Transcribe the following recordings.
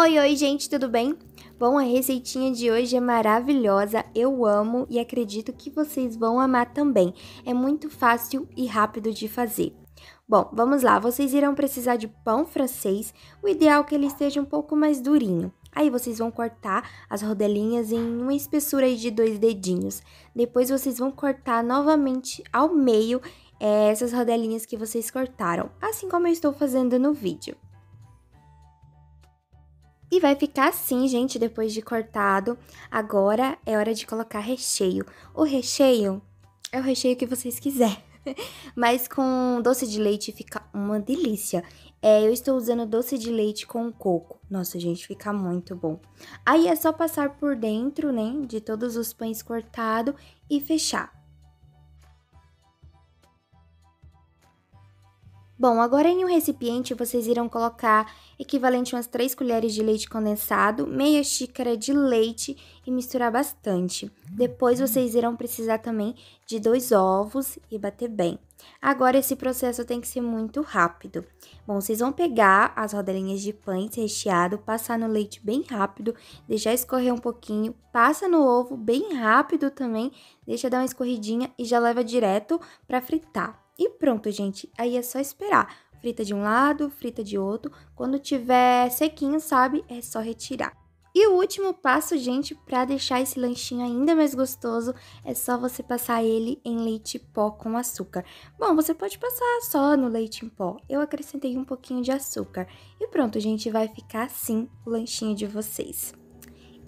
Oi, oi, gente, tudo bem? Bom, a receitinha de hoje é maravilhosa, eu amo e acredito que vocês vão amar também. É muito fácil e rápido de fazer. Bom, vamos lá, vocês irão precisar de pão francês, o ideal é que ele esteja um pouco mais durinho. Aí vocês vão cortar as rodelinhas em uma espessura de dois dedinhos. Depois vocês vão cortar novamente ao meio é, essas rodelinhas que vocês cortaram, assim como eu estou fazendo no vídeo. E vai ficar assim, gente, depois de cortado. Agora é hora de colocar recheio. O recheio é o recheio que vocês quiserem. Mas com doce de leite fica uma delícia. É, eu estou usando doce de leite com coco. Nossa, gente, fica muito bom. Aí é só passar por dentro, né, de todos os pães cortados e fechar. Bom, agora em um recipiente vocês irão colocar equivalente a umas 3 colheres de leite condensado, meia xícara de leite e misturar bastante. Depois vocês irão precisar também de dois ovos e bater bem. Agora esse processo tem que ser muito rápido. Bom, vocês vão pegar as rodelinhas de pães recheado, passar no leite bem rápido, deixar escorrer um pouquinho, passa no ovo bem rápido também, deixa dar uma escorridinha e já leva direto para fritar. E pronto, gente. Aí é só esperar. Frita de um lado, frita de outro. Quando tiver sequinho, sabe? É só retirar. E o último passo, gente, para deixar esse lanchinho ainda mais gostoso, é só você passar ele em leite pó com açúcar. Bom, você pode passar só no leite em pó. Eu acrescentei um pouquinho de açúcar. E pronto, gente, vai ficar assim o lanchinho de vocês.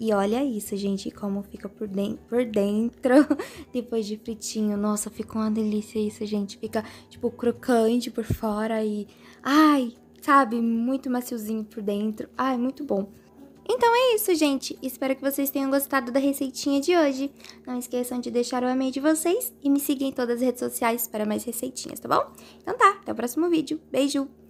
E olha isso, gente, como fica por, den por dentro depois de fritinho. Nossa, fica uma delícia isso, gente. Fica, tipo, crocante por fora e. Ai, sabe? Muito maciozinho por dentro. Ai, muito bom. Então é isso, gente. Espero que vocês tenham gostado da receitinha de hoje. Não esqueçam de deixar o amei de vocês e me seguir em todas as redes sociais para mais receitinhas, tá bom? Então tá, até o próximo vídeo. Beijo!